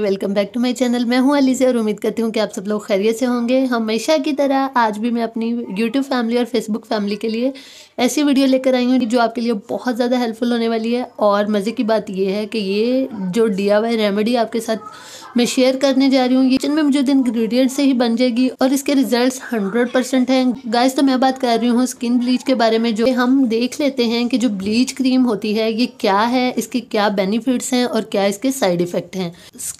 welcome back to my channel मैं हूं अलीज़ा और उम्मीद करती हूं कि आप सब लोग खैरियत से होंगे हमेशा की तरह आज भी मैं अपनी यूट्यूब फैमिली और फेसबुक फैमिली के लिए ऐसी वीडियो लेकर आई हूं जो आपके लिए बहुत ज़्यादा हेल्पफुल होने वाली है और मज़े की बात यह है कि ये जो डी रेमेडी आपके साथ मैं शेयर करने जा रही हूँ ये किचन में मुझे इन्ग्रीडियंट से ही बन जाएगी और इसके रिजल्ट हंड्रेड परसेंट हैं गाइस तो मैं बात कर रही हूँ स्किन ब्लीच के बारे में जो हम देख लेते हैं कि जो ब्लीच क्रीम होती है ये क्या है इसके क्या बेनिफिट्स हैं और क्या इसके साइड इफ़ेक्ट हैं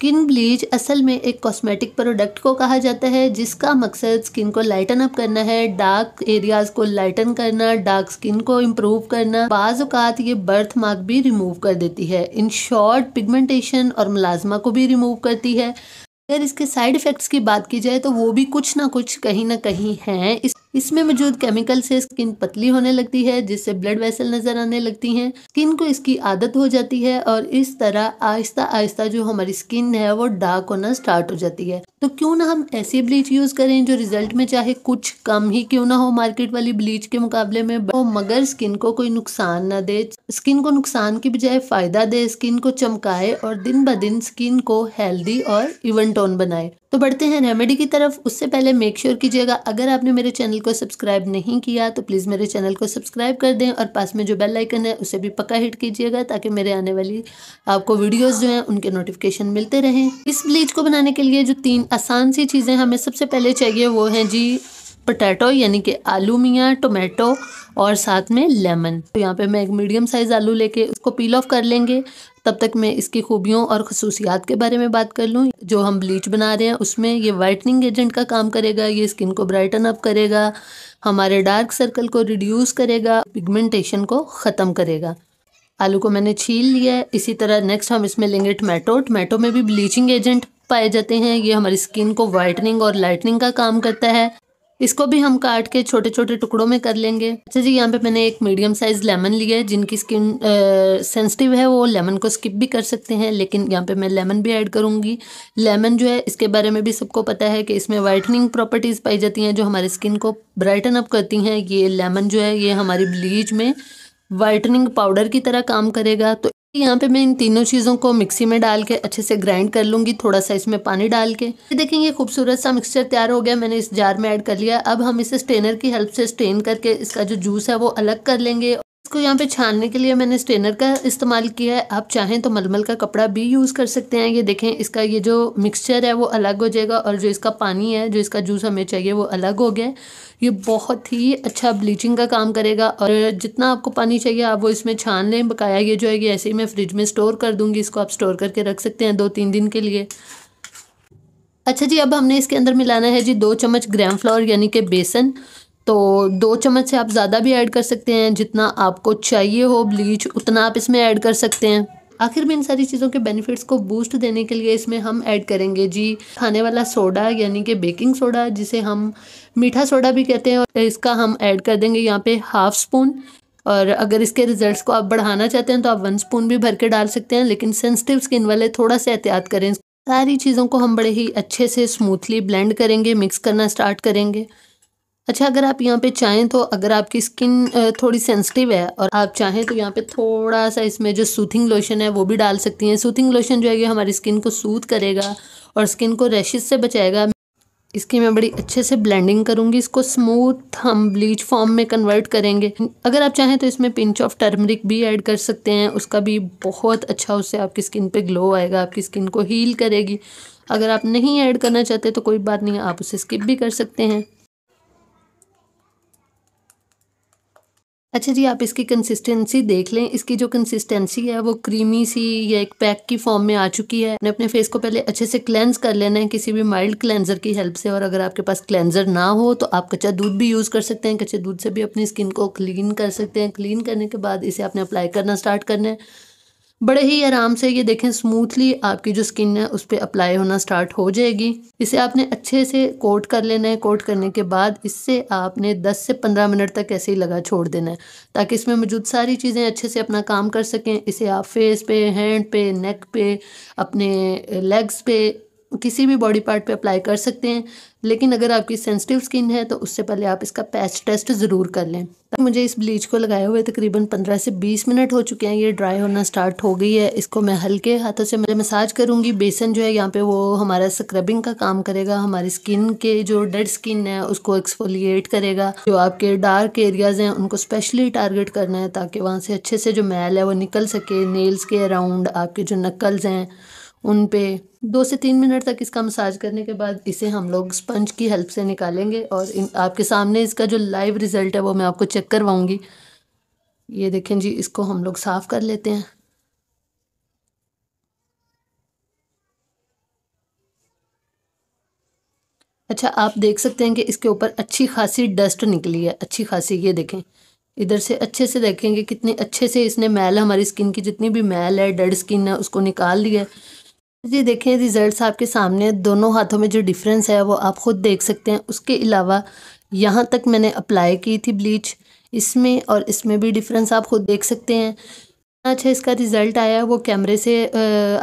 स्किन ब्लीच असल में एक कॉस्मेटिक प्रोडक्ट को कहा जाता है जिसका मकसद स्किन को लाइटन अप करना है डार्क एरियाज को लाइटन करना डार्क स्किन को इम्प्रूव करना बाज़ात ये बर्थ मार्क भी रिमूव कर देती है इन शॉर्ट पिगमेंटेशन और मुलाजमा को भी रिमूव करती है अगर इसके साइड इफ़ेक्ट्स की बात की जाए तो वो भी कुछ ना कुछ कहीं ना कहीं हैं इस इसमें मौजूद केमिकल से स्किन पतली होने लगती है जिससे ब्लड वेसल नजर आने लगती हैं स्किन को इसकी आदत हो जाती है और इस तरह आहिस्ता आहिस्ता जो हमारी स्किन है वो डार्क होना स्टार्ट हो जाती है तो क्यों ना हम ऐसी ब्लीच यूज करें जो रिजल्ट में चाहे कुछ कम ही क्यों ना हो मार्केट वाली ब्लीच के मुकाबले में हो मगर स्किन को कोई नुकसान ना दे स्किन को नुकसान की बजाय फायदा दे स्किन को चमकाए और दिन ब दिन स्किन को हेल्दी और इवन टोन बनाए तो बढ़ते हैं रेमेडी की तरफ उससे पहले मेक श्योर कीजिएगा अगर आपने मेरे चैनल को सब्सक्राइब नहीं किया तो प्लीज़ मेरे चैनल को सब्सक्राइब कर दें और पास में जो बेल आइकन है उसे भी पक्का हिट कीजिएगा ताकि मेरे आने वाली आपको वीडियोस जो हैं उनके नोटिफिकेशन मिलते रहें इस ब्लीच को बनाने के लिए जो तीन आसान सी चीज़ें हमें सबसे पहले चाहिए वो हैं जी पटैटो यानी कि आलू मियाँ टोमेटो और साथ में लेमन तो यहाँ पे मैं एक मीडियम साइज़ आलू लेके उसको पील ऑफ कर लेंगे तब तक मैं इसकी खूबियों और खसूसियात के बारे में बात कर लूँ जो हम ब्लीच बना रहे हैं उसमें ये वाइटनिंग एजेंट का काम करेगा ये स्किन को ब्राइटन अप करेगा हमारे डार्क सर्कल को रिड्यूस करेगा पिगमेंटेशन को ख़त्म करेगा आलू को मैंने छील लिया है इसी तरह नेक्स्ट हम इसमें लेंगे टमाटो टमाटो में भी ब्लीचिंग एजेंट पाए जाते हैं ये हमारी स्किन को वाइटनिंग और लाइटनिंग का काम करता है इसको भी हम काट के छोटे छोटे टुकड़ों में कर लेंगे अच्छा जी यहाँ पे मैंने एक मीडियम साइज लेमन लिया है जिनकी स्किन सेंसिटिव है वो लेमन को स्किप भी कर सकते हैं लेकिन यहाँ पे मैं लेमन भी ऐड करूँगी लेमन जो है इसके बारे में भी सबको पता है कि इसमें वाइटनिंग प्रॉपर्टीज़ पाई जाती हैं जो हमारे स्किन को ब्राइटन अप करती हैं ये लेमन जो है ये हमारी ब्लीच में वाइटनिंग पाउडर की तरह काम करेगा तो यहाँ पे मैं इन तीनों चीज़ों को मिक्सी में डाल के अच्छे से ग्राइंड कर लूँगी थोड़ा सा इसमें पानी डाल के देखें ये खूबसूरत सा मिक्सचर तैयार हो गया मैंने इस जार में ऐड कर लिया अब हम इसे स्ट्रेनर की हेल्प से स्ट्रेन करके इसका जो जूस है वो अलग कर लेंगे इसको यहाँ पे छानने के लिए मैंने स्ट्रेनर का इस्तेमाल किया है आप चाहें तो मलमल का कपड़ा भी यूज़ कर सकते हैं ये देखें इसका ये जो मिक्सचर है वो अलग हो जाएगा और जो इसका पानी है जो इसका जूस हमें चाहिए वो अलग हो गया ये बहुत ही अच्छा ब्लीचिंग का काम करेगा और जितना आपको पानी चाहिए आप वो इसमें छान लें बकाया ये जो है ये ऐसे ही मैं फ्रिज में स्टोर कर दूँगी इसको आप स्टोर करके रख सकते हैं दो तीन दिन के लिए अच्छा जी अब हमने इसके अंदर मिलाना है जी दो चम्मच ग्राम फ्लावर यानी कि बेसन तो दो चम्मच से आप ज़्यादा भी ऐड कर सकते हैं जितना आपको चाहिए हो ब्लीच उतना आप इसमें ऐड कर सकते हैं आखिर में इन सारी चीज़ों के बेनिफिट्स को बूस्ट देने के लिए इसमें हम ऐड करेंगे जी खाने वाला सोडा यानी कि बेकिंग सोडा जिसे हम मीठा सोडा भी कहते हैं और इसका हम ऐड कर देंगे यहाँ पे हाफ स्पून और अगर इसके रिजल्ट्स को आप बढ़ाना चाहते हैं तो आप वन स्पून भी भर के डाल सकते हैं लेकिन सेंसिटिव स्किन वाले थोड़ा सा एहतियात करें सारी चीज़ों को हम बड़े ही अच्छे से स्मूथली ब्लेंड करेंगे मिक्स करना स्टार्ट करेंगे अच्छा अगर आप यहाँ पे चाहें तो अगर आपकी स्किन थोड़ी सेंसिटिव है और आप चाहें तो यहाँ पे थोड़ा सा इसमें जो सूथिंग लोशन है वो भी डाल सकती हैं सूथिंग लोशन जो है ये हमारी स्किन को सूथ करेगा और स्किन को रैशेज से बचाएगा इसकी मैं बड़ी अच्छे से ब्लेंडिंग करूँगी इसको स्मूथ हम ब्लीच फॉर्म में कन्वर्ट करेंगे अगर आप चाहें तो इसमें पिंच ऑफ टर्मरिक भी ऐड कर सकते हैं उसका भी बहुत अच्छा उससे आपकी स्किन पे ग्लो आएगा आपकी स्किन को हील करेगी अगर आप नहीं ऐड करना चाहते तो कोई बात नहीं आप उसे स्किप भी कर सकते हैं अच्छा जी आप इसकी कंसिस्टेंसी देख लें इसकी जो कंसिस्टेंसी है वो क्रीमी सी या एक पैक की फॉर्म में आ चुकी है अपने फेस को पहले अच्छे से क्लेंज कर लेना है किसी भी माइल्ड क्लेंजर की हेल्प से और अगर आपके पास क्लेंजर ना हो तो आप कच्चा दूध भी यूज़ कर सकते हैं कच्चे दूध से भी अपनी स्किन को क्लीन कर सकते हैं क्लीन करने के बाद इसे आपने अप्लाई करना स्टार्ट करना है बड़े ही आराम से ये देखें स्मूथली आपकी जो स्किन है उस पर अप्लाई होना स्टार्ट हो जाएगी इसे आपने अच्छे से कोट कर लेना है कोट करने के बाद इससे आपने 10 से 15 मिनट तक ऐसे ही लगा छोड़ देना है ताकि इसमें मौजूद सारी चीज़ें अच्छे से अपना काम कर सकें इसे आप फेस पे हैंड पे नेक पे अपने लेग्स पे किसी भी बॉडी पार्ट पे अप्लाई कर सकते हैं लेकिन अगर आपकी सेंसिटिव स्किन है तो उससे पहले आप इसका पैच टेस्ट ज़रूर कर लें मुझे इस ब्लीच को लगाए हुए तकरीबन 15 से 20 मिनट हो चुके हैं ये ड्राई होना स्टार्ट हो गई है इसको मैं हल्के हाथों से मैं मसाज करूँगी बेसन जो है यहाँ पे वो हमारा स्क्रबिंग का काम करेगा हमारी स्किन के जो डेड स्किन है उसको एक्सफोलिएट करेगा जो आपके डार्क एरियाज हैं उनको स्पेशली टारगेट करना है ताकि वहाँ से अच्छे से जो मैल है वो निकल सके नेल्स के अराउंड आपके जो नकल्स हैं उन पे दो से तीन मिनट तक इसका मसाज करने के बाद इसे हम लोग स्पंज की हेल्प से निकालेंगे और इन आपके सामने इसका जो लाइव रिज़ल्ट है वो मैं आपको चेक करवाऊँगी ये देखें जी इसको हम लोग साफ़ कर लेते हैं अच्छा आप देख सकते हैं कि इसके ऊपर अच्छी खासी डस्ट निकली है अच्छी खासी ये देखें इधर से अच्छे से देखेंगे कितने अच्छे से इसने मैल हमारी स्किन की जितनी भी मैल है डेड स्किन है उसको निकाल लिया है जी देखें रिज़ल्ट्स आपके सामने दोनों हाथों में जो डिफरेंस है वो आप ख़ुद देख सकते हैं उसके अलावा यहाँ तक मैंने अप्लाई की थी ब्लीच इसमें और इसमें भी डिफरेंस आप ख़ुद देख सकते हैं अच्छा इसका रिज़ल्ट आया वो कैमरे से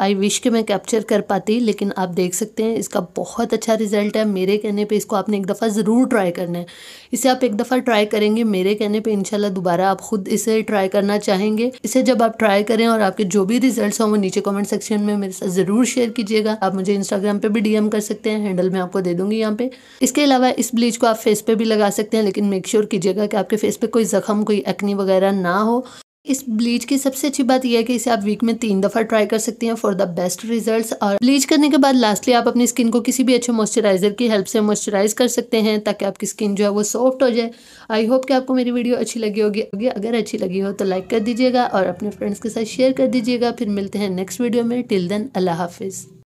आई विश के मैं कैप्चर कर पाती लेकिन आप देख सकते हैं इसका बहुत अच्छा रिज़ल्ट है मेरे कहने पे इसको आपने एक दफ़ा ज़रूर ट्राई करना है इसे आप एक दफ़ा ट्राई करेंगे मेरे कहने पे इंशाल्लाह दोबारा आप ख़ुद इसे ट्राई करना चाहेंगे इसे जब आप ट्राई करें और आपके जो भी रिज़ल्ट हों वो नीचे कॉमेंट सेक्शन में मेरे साथ ज़रूर शेयर कीजिएगा आप मुझे इंस्टाग्राम पर भी डी कर सकते हैं हैंडल मैं आपको दे दूँगी यहाँ पर इसके अलावा इस ब्लीच को आप फेस पर भी लगा सकते हैं लेकिन मेक श्योर कीजिएगा कि आपके फेस पर कोई जख्म कोई एक्नी वगैरह ना हो इस ब्लीच की सबसे अच्छी बात यह है कि इसे आप वीक में तीन दफ़ा ट्राई कर सकती हैं फॉर द बेस्ट रिजल्ट्स और ब्लीच करने के बाद लास्टली आप अपनी स्किन को किसी भी अच्छे मॉइस्चराइजर की हेल्प से मॉइस्चराइज कर सकते हैं ताकि आपकी स्किन जो है वो सॉफ्ट हो जाए आई होप कि आपको मेरी वीडियो अच्छी लगी होगी अगर अच्छी लगी हो तो लाइक कर दीजिएगा और अपने फ्रेंड्स के साथ शेयर कर दीजिएगा फिर मिलते हैं नेक्स्ट वीडियो में टिल देन अल्लाह हाफिज़